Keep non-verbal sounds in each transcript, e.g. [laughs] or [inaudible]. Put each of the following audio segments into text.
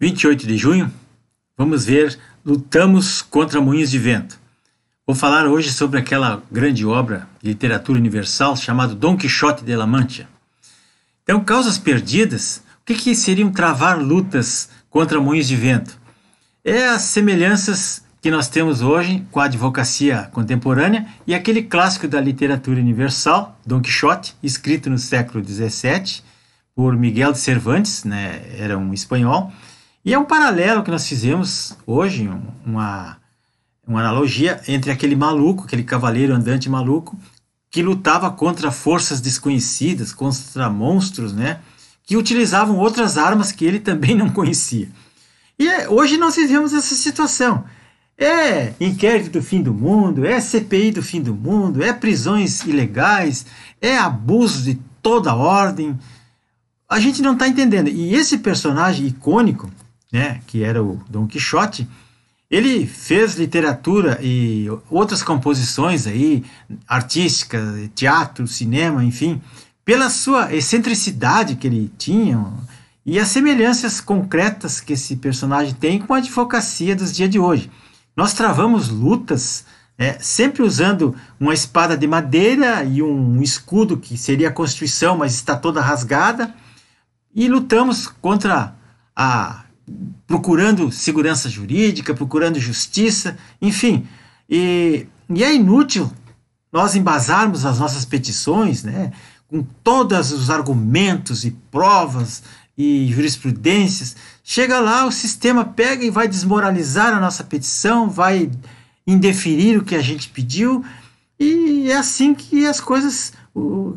28 de junho, vamos ver Lutamos contra Moinhos de Vento. Vou falar hoje sobre aquela grande obra de literatura universal chamada Dom Quixote de La Mancha. Então, causas perdidas, o que, que seriam travar lutas contra moinhos de vento? É as semelhanças que nós temos hoje com a advocacia contemporânea e aquele clássico da literatura universal, Dom Quixote, escrito no século XVII por Miguel de Cervantes, né, era um espanhol, e é um paralelo que nós fizemos hoje, uma, uma analogia entre aquele maluco, aquele cavaleiro andante maluco, que lutava contra forças desconhecidas, contra monstros, né? Que utilizavam outras armas que ele também não conhecia. E é, hoje nós vivemos essa situação. É inquérito do fim do mundo, é CPI do fim do mundo, é prisões ilegais, é abuso de toda ordem. A gente não está entendendo. E esse personagem icônico, né, que era o Dom Quixote, ele fez literatura e outras composições aí, artísticas, teatro, cinema, enfim, pela sua excentricidade que ele tinha e as semelhanças concretas que esse personagem tem com a advocacia dos dias de hoje. Nós travamos lutas né, sempre usando uma espada de madeira e um escudo que seria a Constituição, mas está toda rasgada, e lutamos contra a procurando segurança jurídica, procurando justiça, enfim. E, e é inútil nós embasarmos as nossas petições, né, com todos os argumentos e provas e jurisprudências. Chega lá, o sistema pega e vai desmoralizar a nossa petição, vai indeferir o que a gente pediu, e é assim que as coisas,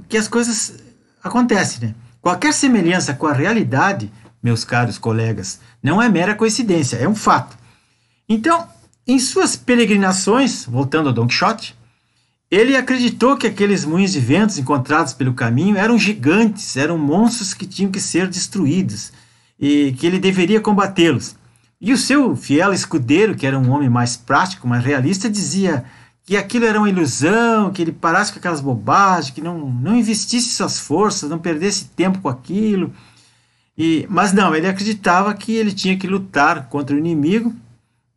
que as coisas acontecem, né? Qualquer semelhança com a realidade meus caros colegas. Não é mera coincidência, é um fato. Então, em suas peregrinações, voltando a Don Quixote, ele acreditou que aqueles moinhos de ventos encontrados pelo caminho eram gigantes, eram monstros que tinham que ser destruídos e que ele deveria combatê-los. E o seu fiel escudeiro, que era um homem mais prático, mais realista, dizia que aquilo era uma ilusão, que ele parasse com aquelas bobagens, que não, não investisse suas forças, não perdesse tempo com aquilo, e, mas não, ele acreditava que ele tinha que lutar contra o inimigo,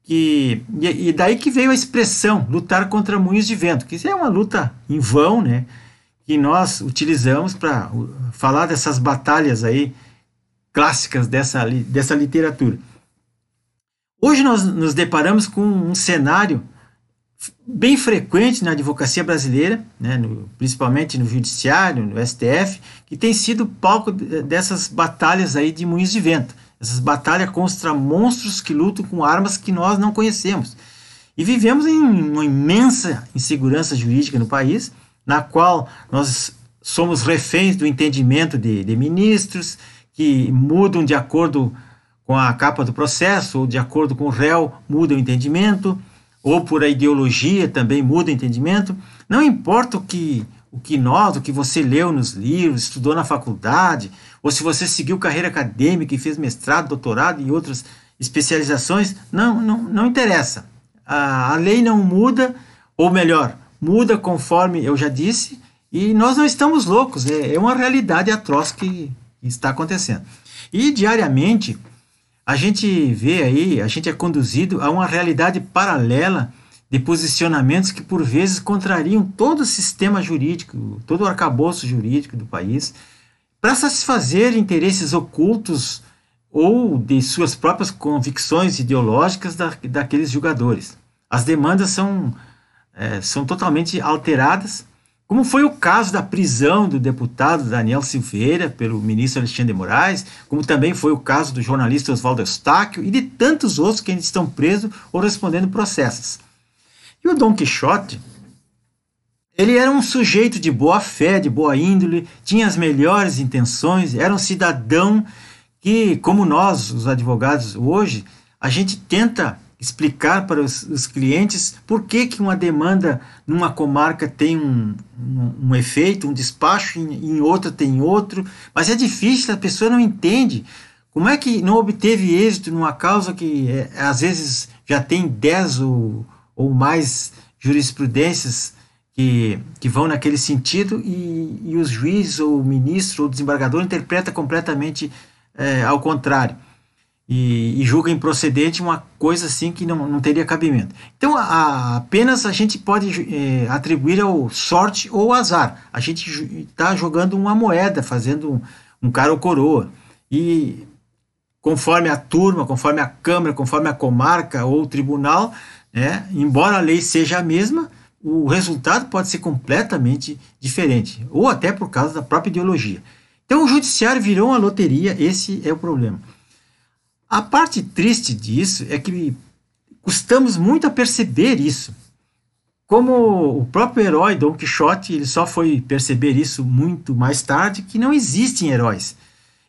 que, e, e daí que veio a expressão lutar contra moinhos de vento, que isso é uma luta em vão, né? Que nós utilizamos para uh, falar dessas batalhas aí clássicas dessa, dessa literatura. Hoje nós nos deparamos com um cenário bem frequente na advocacia brasileira, né, no, principalmente no judiciário, no STF, que tem sido palco dessas batalhas aí de moinhos de vento, essas batalhas contra monstros que lutam com armas que nós não conhecemos. E vivemos em uma imensa insegurança jurídica no país, na qual nós somos reféns do entendimento de, de ministros que mudam de acordo com a capa do processo ou de acordo com o réu, mudam o entendimento ou por a ideologia também muda o entendimento, não importa o que o que nós, o que você leu nos livros, estudou na faculdade, ou se você seguiu carreira acadêmica e fez mestrado, doutorado e outras especializações, não, não, não interessa. A, a lei não muda, ou melhor, muda conforme eu já disse, e nós não estamos loucos, é, é uma realidade atroz que está acontecendo. E diariamente a gente vê aí, a gente é conduzido a uma realidade paralela de posicionamentos que por vezes contrariam todo o sistema jurídico, todo o arcabouço jurídico do país, para satisfazer interesses ocultos ou de suas próprias convicções ideológicas da, daqueles julgadores. As demandas são, é, são totalmente alteradas como foi o caso da prisão do deputado Daniel Silveira pelo ministro Alexandre de Moraes, como também foi o caso do jornalista Oswaldo Eustáquio e de tantos outros que ainda estão presos ou respondendo processos. E o Dom Quixote, ele era um sujeito de boa fé, de boa índole, tinha as melhores intenções, era um cidadão que, como nós, os advogados, hoje, a gente tenta explicar para os, os, clientes por que, que uma demanda numa comarca tem um, um, um efeito, um despacho, em, em outra tem outro, mas é difícil, a pessoa não entende. Como é que não obteve êxito numa causa que é, às vezes já tem 10 ou, ou mais jurisprudências que, que vão naquele sentido e, e os juízes ou o ministro ou desembargador interpreta completamente é, ao contrário? e, e julga improcedente uma coisa assim que não, não teria cabimento. Então, a, a, apenas a gente pode é, atribuir ao sorte ou azar. A gente está jogando uma moeda, fazendo um, um cara ou coroa. E conforme a turma, conforme a Câmara, conforme a comarca ou o tribunal, né, embora a lei seja a mesma, o resultado pode ser completamente diferente, ou até por causa da própria ideologia. Então, o judiciário virou uma loteria, esse é o problema. A parte triste disso é que custamos muito a perceber isso. Como o próprio herói Don Quixote, ele só foi perceber isso muito mais tarde, que não existem heróis.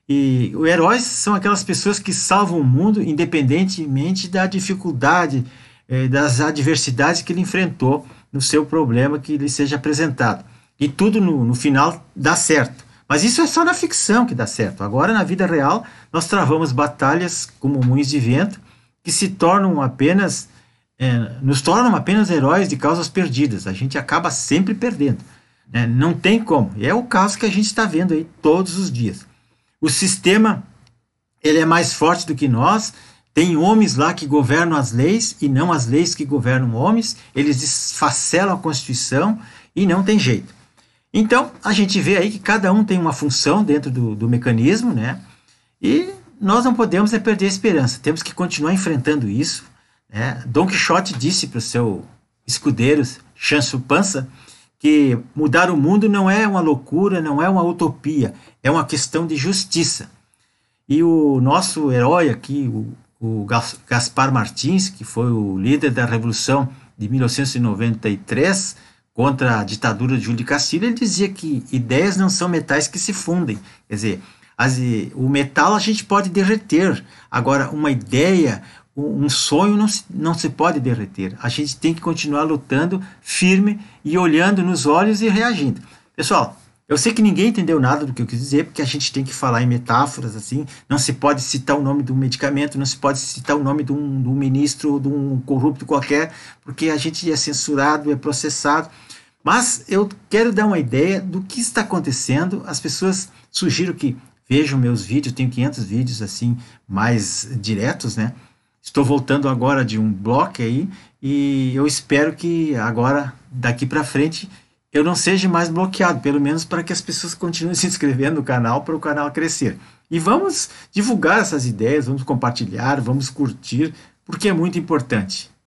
E os heróis são aquelas pessoas que salvam o mundo independentemente da dificuldade, eh, das adversidades que ele enfrentou no seu problema que lhe seja apresentado. E tudo no, no final dá certo. Mas isso é só na ficção que dá certo. Agora, na vida real, nós travamos batalhas como moinhos de vento que se tornam apenas. É, nos tornam apenas heróis de causas perdidas. A gente acaba sempre perdendo. Né? Não tem como. E é o caso que a gente está vendo aí todos os dias. O sistema ele é mais forte do que nós. Tem homens lá que governam as leis e não as leis que governam homens. Eles desfacelam a Constituição e não tem jeito. Então, a gente vê aí que cada um tem uma função dentro do, do mecanismo, né? E nós não podemos é perder a esperança, temos que continuar enfrentando isso. Né? Dom Quixote disse para o seu escudeiro, Chancho Pança, que mudar o mundo não é uma loucura, não é uma utopia, é uma questão de justiça. E o nosso herói aqui, o, o Gaspar Martins, que foi o líder da Revolução de 1993, contra a ditadura de Júlio Castilho, ele dizia que ideias não são metais que se fundem. Quer dizer, as, o metal a gente pode derreter, agora uma ideia, um sonho não se, não se pode derreter. A gente tem que continuar lutando firme e olhando nos olhos e reagindo. Pessoal, eu sei que ninguém entendeu nada do que eu quis dizer, porque a gente tem que falar em metáforas, assim. Não se pode citar o nome de um medicamento, não se pode citar o nome de um, de um ministro, de um corrupto qualquer, porque a gente é censurado, é processado. Mas eu quero dar uma ideia do que está acontecendo. As pessoas sugiro que vejam meus vídeos, tenho 500 vídeos assim, mais diretos, né? Estou voltando agora de um bloco aí e eu espero que agora, daqui para frente, eu não seja mais bloqueado, pelo menos para que as pessoas continuem [laughs] se inscrevendo no canal para o canal crescer. E vamos divulgar essas ideias, vamos compartilhar, vamos curtir, porque é muito importante.